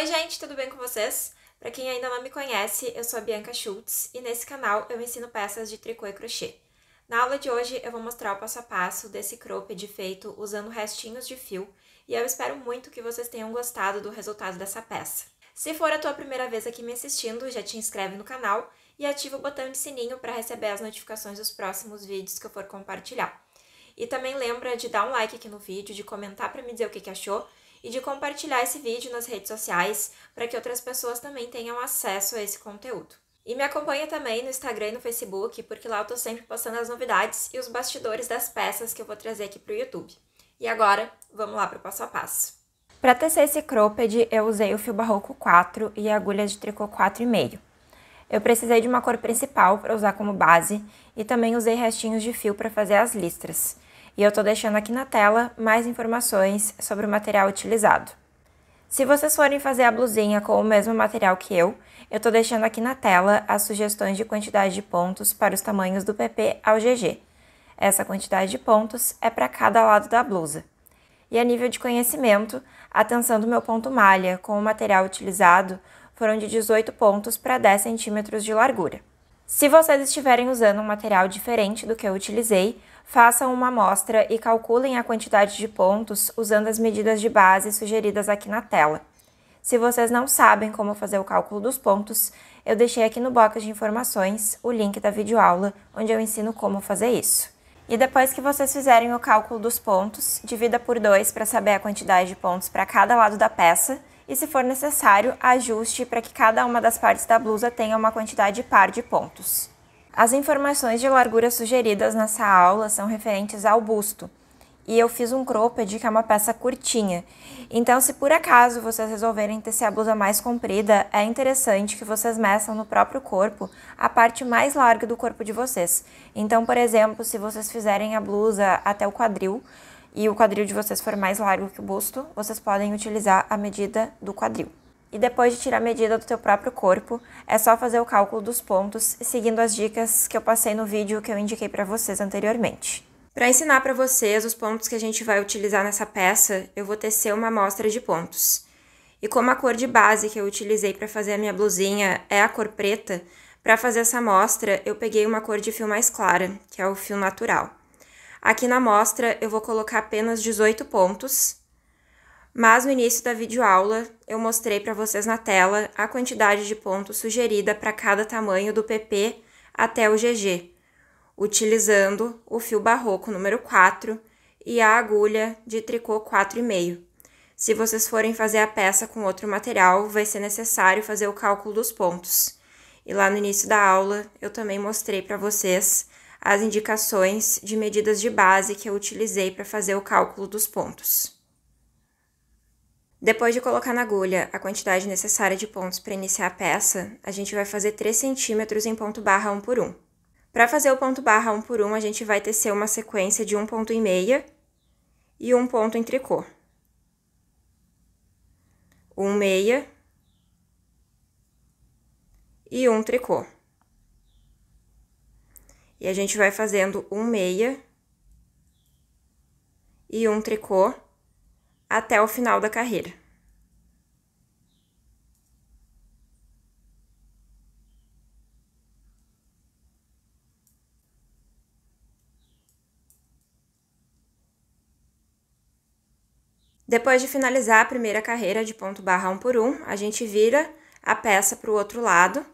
Oi, gente, tudo bem com vocês? Para quem ainda não me conhece, eu sou a Bianca Schultz e nesse canal eu ensino peças de tricô e crochê. Na aula de hoje eu vou mostrar o passo a passo desse cropped feito usando restinhos de fio e eu espero muito que vocês tenham gostado do resultado dessa peça. Se for a tua primeira vez aqui me assistindo, já te inscreve no canal e ativa o botão de sininho para receber as notificações dos próximos vídeos que eu for compartilhar. E também lembra de dar um like aqui no vídeo, de comentar para me dizer o que, que achou e de compartilhar esse vídeo nas redes sociais para que outras pessoas também tenham acesso a esse conteúdo. E me acompanha também no Instagram e no Facebook, porque lá eu tô sempre postando as novidades e os bastidores das peças que eu vou trazer aqui para o YouTube. E agora, vamos lá para o passo a passo. Para tecer esse cropped, eu usei o fio barroco 4 e a agulha de tricô 4,5. Eu precisei de uma cor principal para usar como base e também usei restinhos de fio para fazer as listras e eu estou deixando aqui na tela mais informações sobre o material utilizado. Se vocês forem fazer a blusinha com o mesmo material que eu, eu estou deixando aqui na tela as sugestões de quantidade de pontos para os tamanhos do PP ao GG. Essa quantidade de pontos é para cada lado da blusa. E a nível de conhecimento, atenção do meu ponto malha com o material utilizado foram de 18 pontos para 10 centímetros de largura. Se vocês estiverem usando um material diferente do que eu utilizei, façam uma amostra e calculem a quantidade de pontos usando as medidas de base sugeridas aqui na tela. Se vocês não sabem como fazer o cálculo dos pontos, eu deixei aqui no box de informações o link da videoaula, onde eu ensino como fazer isso. E depois que vocês fizerem o cálculo dos pontos, divida por 2 para saber a quantidade de pontos para cada lado da peça e, se for necessário, ajuste para que cada uma das partes da blusa tenha uma quantidade par de pontos. As informações de largura sugeridas nessa aula são referentes ao busto. E eu fiz um cropped, que é uma peça curtinha. Então, se por acaso vocês resolverem ter se a blusa mais comprida, é interessante que vocês meçam no próprio corpo a parte mais larga do corpo de vocês. Então, por exemplo, se vocês fizerem a blusa até o quadril, e o quadril de vocês for mais largo que o busto, vocês podem utilizar a medida do quadril. E depois de tirar a medida do teu próprio corpo, é só fazer o cálculo dos pontos, seguindo as dicas que eu passei no vídeo que eu indiquei para vocês anteriormente. Para ensinar para vocês os pontos que a gente vai utilizar nessa peça, eu vou tecer uma amostra de pontos. E como a cor de base que eu utilizei para fazer a minha blusinha é a cor preta, para fazer essa amostra eu peguei uma cor de fio mais clara, que é o fio natural. Aqui na amostra eu vou colocar apenas 18 pontos, mas no início da videoaula eu mostrei para vocês na tela a quantidade de pontos sugerida para cada tamanho do PP até o GG, utilizando o fio barroco número 4 e a agulha de tricô 4,5. Se vocês forem fazer a peça com outro material, vai ser necessário fazer o cálculo dos pontos. E lá no início da aula eu também mostrei para vocês as indicações de medidas de base que eu utilizei para fazer o cálculo dos pontos. Depois de colocar na agulha a quantidade necessária de pontos para iniciar a peça, a gente vai fazer 3 centímetros em ponto barra 1 por 1. Para fazer o ponto barra 1 por 1, a gente vai tecer uma sequência de 1 ponto e meia e 1 ponto em tricô. 1 meia e 1 tricô. E a gente vai fazendo 1 meia e 1 tricô até o final da carreira. Depois de finalizar a primeira carreira de ponto barra 1 um por 1, um, a gente vira a peça para o outro lado.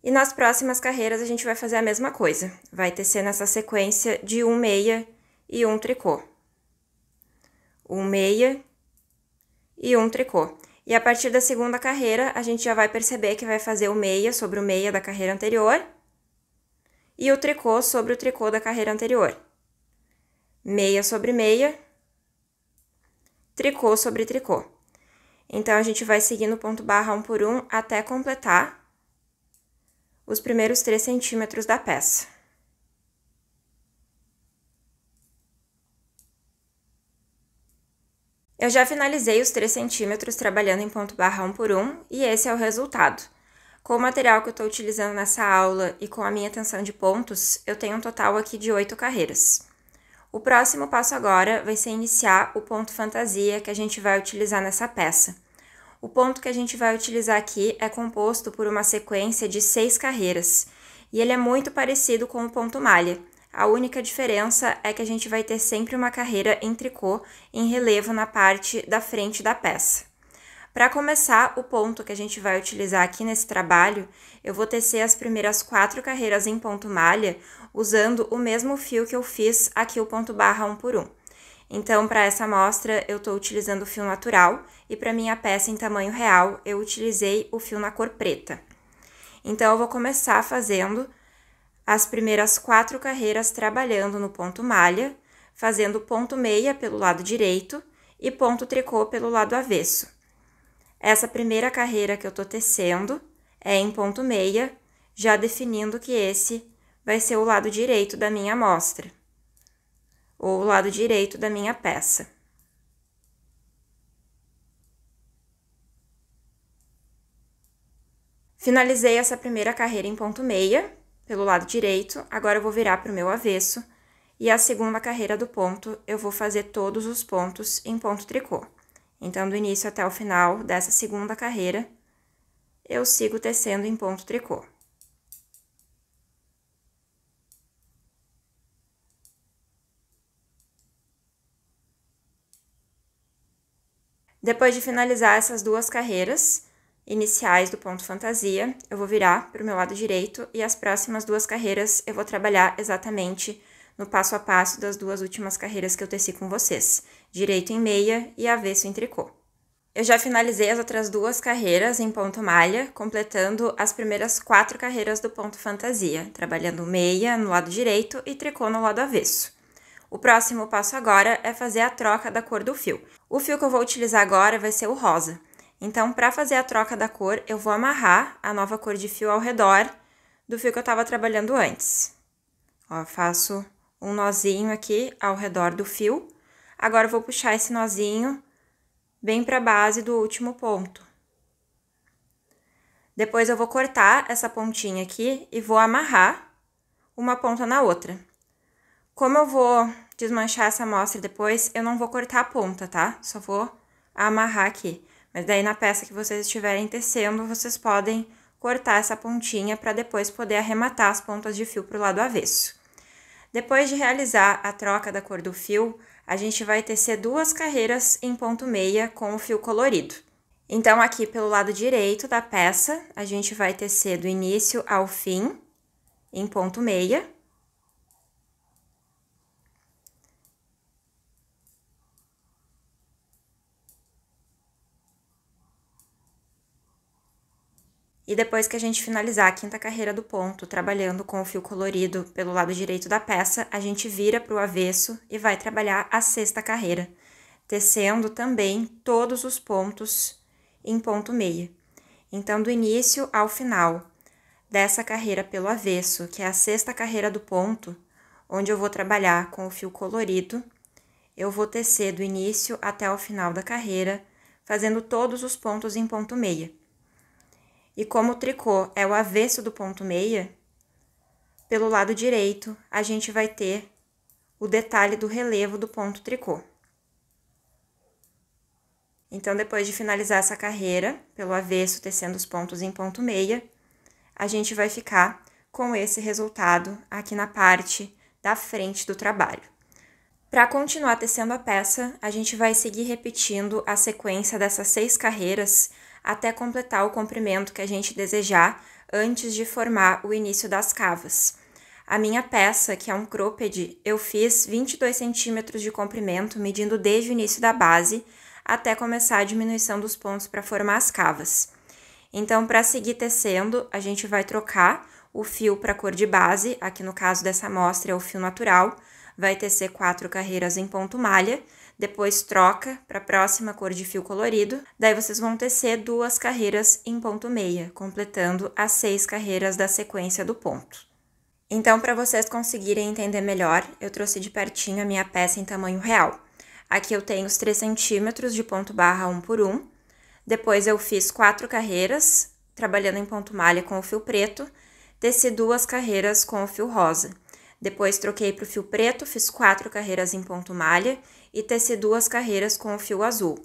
E nas próximas carreiras a gente vai fazer a mesma coisa. Vai tecer nessa sequência de um meia e um tricô um meia e um tricô. E a partir da segunda carreira, a gente já vai perceber que vai fazer o meia sobre o meia da carreira anterior e o tricô sobre o tricô da carreira anterior. Meia sobre meia, tricô sobre tricô. Então, a gente vai seguindo ponto barra um por um até completar os primeiros três centímetros da peça. Eu já finalizei os 3 centímetros trabalhando em ponto barra um por um e esse é o resultado. Com o material que eu estou utilizando nessa aula e com a minha tensão de pontos, eu tenho um total aqui de 8 carreiras. O próximo passo agora vai ser iniciar o ponto fantasia que a gente vai utilizar nessa peça. O ponto que a gente vai utilizar aqui é composto por uma sequência de seis carreiras, e ele é muito parecido com o ponto malha. A única diferença é que a gente vai ter sempre uma carreira em tricô em relevo na parte da frente da peça. Para começar, o ponto que a gente vai utilizar aqui nesse trabalho, eu vou tecer as primeiras quatro carreiras em ponto malha usando o mesmo fio que eu fiz aqui o ponto barra 1 um por 1. Um. Então, para essa amostra, eu estou utilizando o fio natural e para minha peça em tamanho real, eu utilizei o fio na cor preta. Então, eu vou começar fazendo as primeiras quatro carreiras trabalhando no ponto malha, fazendo ponto meia pelo lado direito e ponto tricô pelo lado avesso. Essa primeira carreira que eu tô tecendo é em ponto meia, já definindo que esse vai ser o lado direito da minha amostra, ou o lado direito da minha peça. Finalizei essa primeira carreira em ponto meia, pelo lado direito, agora eu vou virar para o meu avesso, e a segunda carreira do ponto, eu vou fazer todos os pontos em ponto tricô. Então, do início até o final dessa segunda carreira, eu sigo tecendo em ponto tricô. Depois de finalizar essas duas carreiras, iniciais do ponto fantasia, eu vou virar para o meu lado direito e as próximas duas carreiras eu vou trabalhar exatamente no passo a passo das duas últimas carreiras que eu teci com vocês, direito em meia e avesso em tricô. Eu já finalizei as outras duas carreiras em ponto malha, completando as primeiras quatro carreiras do ponto fantasia, trabalhando meia no lado direito e tricô no lado avesso. O próximo passo agora é fazer a troca da cor do fio. O fio que eu vou utilizar agora vai ser o rosa. Então, para fazer a troca da cor, eu vou amarrar a nova cor de fio ao redor do fio que eu estava trabalhando antes. Ó, faço um nozinho aqui ao redor do fio. Agora, vou puxar esse nozinho bem para a base do último ponto. Depois, eu vou cortar essa pontinha aqui e vou amarrar uma ponta na outra. Como eu vou desmanchar essa amostra depois, eu não vou cortar a ponta, tá? Só vou amarrar aqui. Mas daí na peça que vocês estiverem tecendo, vocês podem cortar essa pontinha para depois poder arrematar as pontas de fio para o lado avesso. Depois de realizar a troca da cor do fio, a gente vai tecer duas carreiras em ponto meia com o fio colorido. Então, aqui pelo lado direito da peça, a gente vai tecer do início ao fim, em ponto meia, E depois que a gente finalizar a quinta carreira do ponto, trabalhando com o fio colorido pelo lado direito da peça, a gente vira para o avesso e vai trabalhar a sexta carreira, tecendo também todos os pontos em ponto meia. Então, do início ao final dessa carreira pelo avesso, que é a sexta carreira do ponto, onde eu vou trabalhar com o fio colorido, eu vou tecer do início até o final da carreira, fazendo todos os pontos em ponto meia. E como o tricô é o avesso do ponto meia, pelo lado direito a gente vai ter o detalhe do relevo do ponto tricô. Então, depois de finalizar essa carreira, pelo avesso, tecendo os pontos em ponto meia, a gente vai ficar com esse resultado aqui na parte da frente do trabalho. Para continuar tecendo a peça, a gente vai seguir repetindo a sequência dessas seis carreiras até completar o comprimento que a gente desejar antes de formar o início das cavas. A minha peça, que é um cropped, eu fiz 22 centímetros de comprimento, medindo desde o início da base até começar a diminuição dos pontos para formar as cavas. Então, para seguir tecendo, a gente vai trocar o fio para a cor de base, aqui no caso dessa amostra é o fio natural, vai tecer quatro carreiras em ponto malha, depois troca para a próxima cor de fio colorido, daí vocês vão tecer duas carreiras em ponto meia, completando as seis carreiras da sequência do ponto. Então, para vocês conseguirem entender melhor, eu trouxe de pertinho a minha peça em tamanho real. Aqui eu tenho os 3 centímetros de ponto barra um por um. Depois eu fiz quatro carreiras, trabalhando em ponto malha com o fio preto, teci duas carreiras com o fio rosa. Depois troquei para o fio preto, fiz quatro carreiras em ponto malha e teci duas carreiras com o fio azul.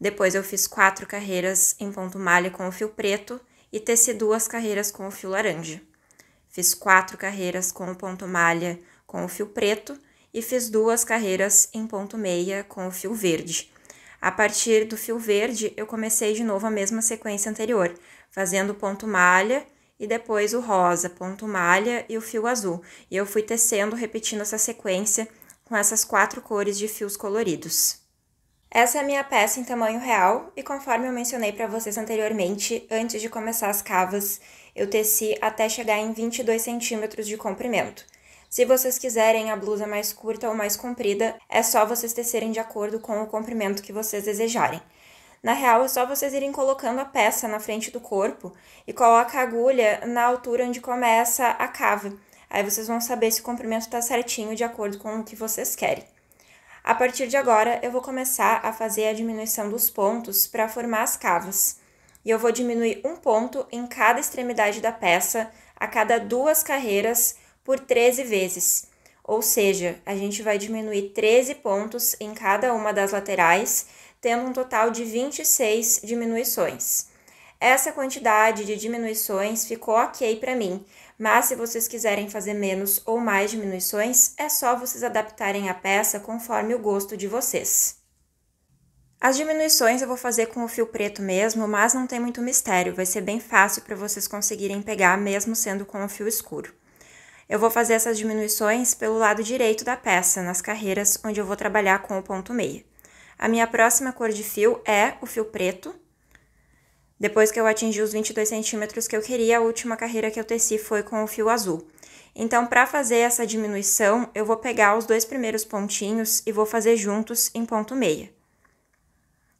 Depois eu fiz quatro carreiras em ponto malha com o fio preto e teci duas carreiras com o fio laranja. Fiz quatro carreiras com o ponto malha com o fio preto e fiz duas carreiras em ponto meia com o fio verde. A partir do fio verde, eu comecei de novo a mesma sequência anterior, fazendo ponto malha, e depois o rosa, ponto malha e o fio azul. E eu fui tecendo, repetindo essa sequência com essas quatro cores de fios coloridos. Essa é a minha peça em tamanho real e conforme eu mencionei para vocês anteriormente, antes de começar as cavas, eu teci até chegar em 22 centímetros de comprimento. Se vocês quiserem a blusa mais curta ou mais comprida, é só vocês tecerem de acordo com o comprimento que vocês desejarem. Na real, é só vocês irem colocando a peça na frente do corpo e coloca a agulha na altura onde começa a cava. Aí vocês vão saber se o comprimento está certinho de acordo com o que vocês querem. A partir de agora, eu vou começar a fazer a diminuição dos pontos para formar as cavas. E eu vou diminuir um ponto em cada extremidade da peça a cada duas carreiras por 13 vezes. Ou seja, a gente vai diminuir 13 pontos em cada uma das laterais tendo um total de 26 diminuições. Essa quantidade de diminuições ficou ok para mim, mas se vocês quiserem fazer menos ou mais diminuições, é só vocês adaptarem a peça conforme o gosto de vocês. As diminuições eu vou fazer com o fio preto mesmo, mas não tem muito mistério, vai ser bem fácil para vocês conseguirem pegar mesmo sendo com o fio escuro. Eu vou fazer essas diminuições pelo lado direito da peça, nas carreiras onde eu vou trabalhar com o ponto meia. A minha próxima cor de fio é o fio preto. Depois que eu atingi os 22 centímetros que eu queria, a última carreira que eu teci foi com o fio azul. Então, para fazer essa diminuição, eu vou pegar os dois primeiros pontinhos e vou fazer juntos em ponto meia.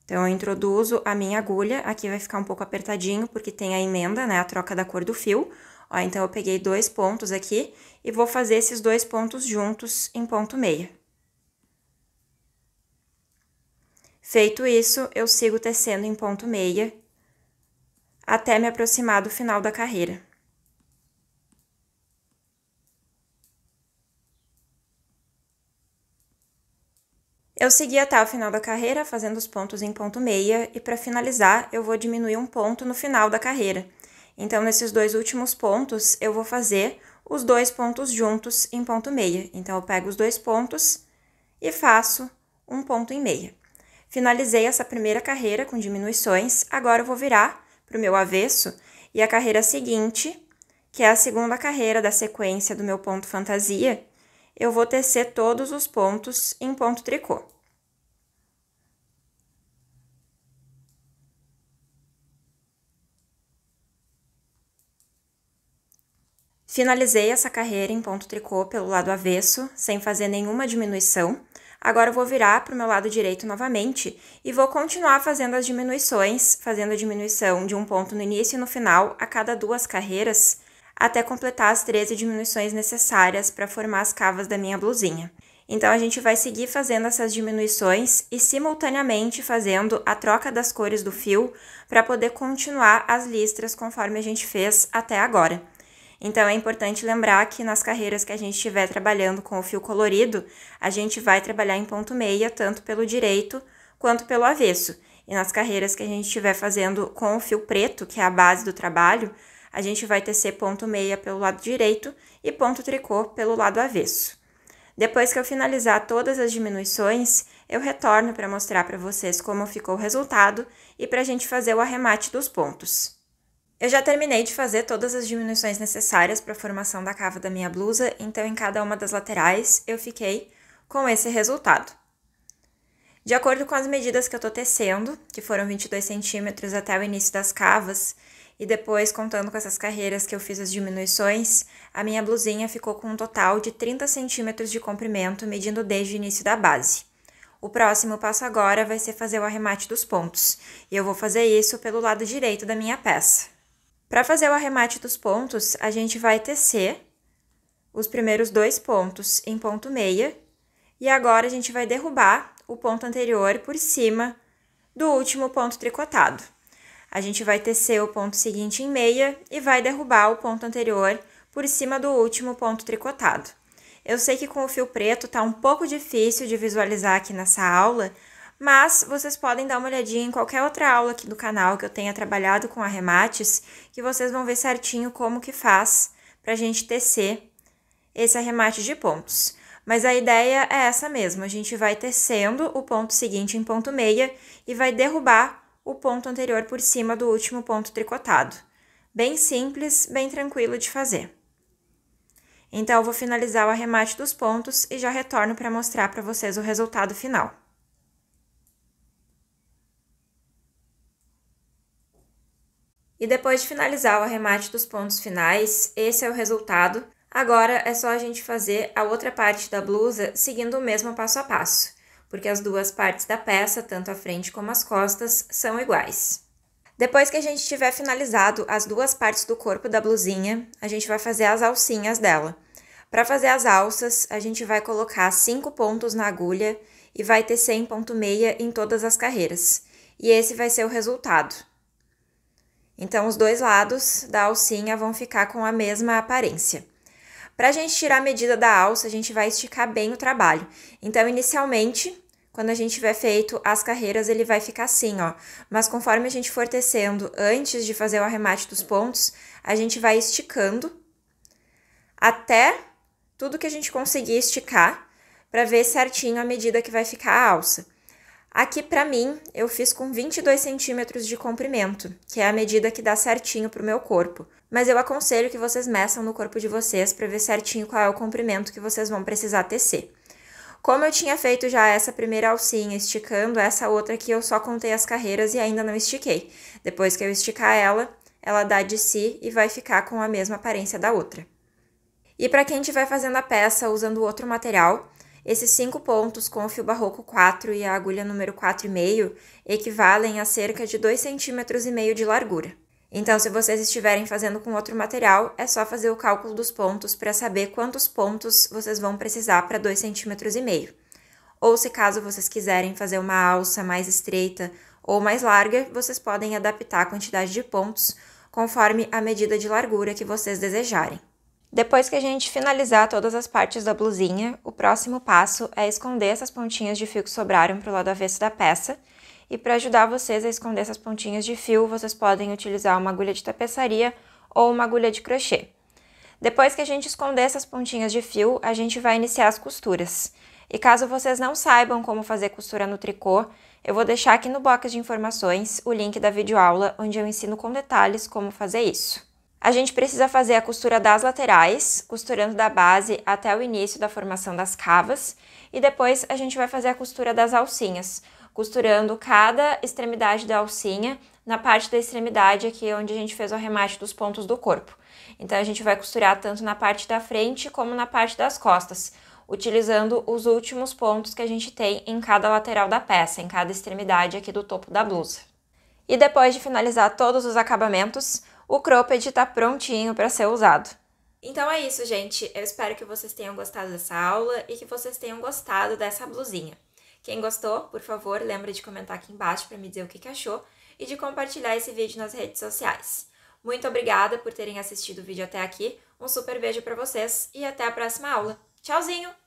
Então, eu introduzo a minha agulha, aqui vai ficar um pouco apertadinho, porque tem a emenda, né, a troca da cor do fio. Ó, então, eu peguei dois pontos aqui e vou fazer esses dois pontos juntos em ponto meia. Feito isso, eu sigo tecendo em ponto meia até me aproximar do final da carreira. Eu segui até o final da carreira, fazendo os pontos em ponto meia, e para finalizar, eu vou diminuir um ponto no final da carreira. Então, nesses dois últimos pontos, eu vou fazer os dois pontos juntos em ponto meia. Então, eu pego os dois pontos e faço um ponto e meia. Finalizei essa primeira carreira com diminuições, agora eu vou virar para o meu avesso e a carreira seguinte, que é a segunda carreira da sequência do meu ponto fantasia, eu vou tecer todos os pontos em ponto tricô. Finalizei essa carreira em ponto tricô pelo lado avesso, sem fazer nenhuma diminuição. Agora eu vou virar para o meu lado direito novamente e vou continuar fazendo as diminuições, fazendo a diminuição de um ponto no início e no final a cada duas carreiras, até completar as 13 diminuições necessárias para formar as cavas da minha blusinha. Então, a gente vai seguir fazendo essas diminuições e simultaneamente fazendo a troca das cores do fio para poder continuar as listras conforme a gente fez até agora. Então é importante lembrar que nas carreiras que a gente estiver trabalhando com o fio colorido, a gente vai trabalhar em ponto meia, tanto pelo direito quanto pelo avesso. E nas carreiras que a gente estiver fazendo com o fio preto, que é a base do trabalho, a gente vai tecer ponto meia pelo lado direito e ponto tricô pelo lado avesso. Depois que eu finalizar todas as diminuições, eu retorno para mostrar para vocês como ficou o resultado e para a gente fazer o arremate dos pontos. Eu já terminei de fazer todas as diminuições necessárias para a formação da cava da minha blusa, então em cada uma das laterais eu fiquei com esse resultado. De acordo com as medidas que eu estou tecendo, que foram 22 centímetros até o início das cavas, e depois contando com essas carreiras que eu fiz as diminuições, a minha blusinha ficou com um total de 30 centímetros de comprimento, medindo desde o início da base. O próximo passo agora vai ser fazer o arremate dos pontos, e eu vou fazer isso pelo lado direito da minha peça. Para fazer o arremate dos pontos, a gente vai tecer os primeiros dois pontos em ponto meia e agora a gente vai derrubar o ponto anterior por cima do último ponto tricotado. A gente vai tecer o ponto seguinte em meia e vai derrubar o ponto anterior por cima do último ponto tricotado. Eu sei que com o fio preto tá um pouco difícil de visualizar aqui nessa aula, mas vocês podem dar uma olhadinha em qualquer outra aula aqui do canal que eu tenha trabalhado com arremates, que vocês vão ver certinho como que faz para a gente tecer esse arremate de pontos. Mas a ideia é essa mesmo, a gente vai tecendo o ponto seguinte em ponto meia e vai derrubar o ponto anterior por cima do último ponto tricotado. Bem simples, bem tranquilo de fazer. Então, eu vou finalizar o arremate dos pontos e já retorno para mostrar para vocês o resultado final. E depois de finalizar o arremate dos pontos finais, esse é o resultado. Agora é só a gente fazer a outra parte da blusa seguindo o mesmo passo a passo, porque as duas partes da peça, tanto a frente como as costas, são iguais. Depois que a gente tiver finalizado as duas partes do corpo da blusinha, a gente vai fazer as alcinhas dela. Para fazer as alças, a gente vai colocar 5 pontos na agulha e vai ter 100.6 em todas as carreiras. E esse vai ser o resultado. Então, os dois lados da alcinha vão ficar com a mesma aparência. Para a gente tirar a medida da alça, a gente vai esticar bem o trabalho. Então, inicialmente, quando a gente tiver feito as carreiras, ele vai ficar assim, ó. Mas conforme a gente for tecendo antes de fazer o arremate dos pontos, a gente vai esticando até tudo que a gente conseguir esticar para ver certinho a medida que vai ficar a alça. Aqui, para mim, eu fiz com 22 centímetros de comprimento, que é a medida que dá certinho para o meu corpo. Mas eu aconselho que vocês meçam no corpo de vocês para ver certinho qual é o comprimento que vocês vão precisar tecer. Como eu tinha feito já essa primeira alcinha esticando, essa outra aqui eu só contei as carreiras e ainda não estiquei. Depois que eu esticar ela, ela dá de si e vai ficar com a mesma aparência da outra. E para quem estiver fazendo a peça usando outro material, esses cinco pontos com o fio barroco 4 e a agulha número 4,5 equivalem a cerca de 2,5 cm de largura. Então, se vocês estiverem fazendo com outro material, é só fazer o cálculo dos pontos para saber quantos pontos vocês vão precisar para 2,5 cm. Ou se caso vocês quiserem fazer uma alça mais estreita ou mais larga, vocês podem adaptar a quantidade de pontos conforme a medida de largura que vocês desejarem. Depois que a gente finalizar todas as partes da blusinha, o próximo passo é esconder essas pontinhas de fio que sobraram para o lado avesso da peça. E para ajudar vocês a esconder essas pontinhas de fio, vocês podem utilizar uma agulha de tapeçaria ou uma agulha de crochê. Depois que a gente esconder essas pontinhas de fio, a gente vai iniciar as costuras. E caso vocês não saibam como fazer costura no tricô, eu vou deixar aqui no box de informações o link da videoaula onde eu ensino com detalhes como fazer isso. A gente precisa fazer a costura das laterais, costurando da base até o início da formação das cavas, e depois a gente vai fazer a costura das alcinhas, costurando cada extremidade da alcinha na parte da extremidade aqui onde a gente fez o arremate dos pontos do corpo. Então a gente vai costurar tanto na parte da frente como na parte das costas, utilizando os últimos pontos que a gente tem em cada lateral da peça, em cada extremidade aqui do topo da blusa. E depois de finalizar todos os acabamentos, o Cropped está prontinho para ser usado. Então é isso, gente. Eu espero que vocês tenham gostado dessa aula e que vocês tenham gostado dessa blusinha. Quem gostou, por favor, lembra de comentar aqui embaixo para me dizer o que, que achou e de compartilhar esse vídeo nas redes sociais. Muito obrigada por terem assistido o vídeo até aqui. Um super beijo para vocês e até a próxima aula. Tchauzinho!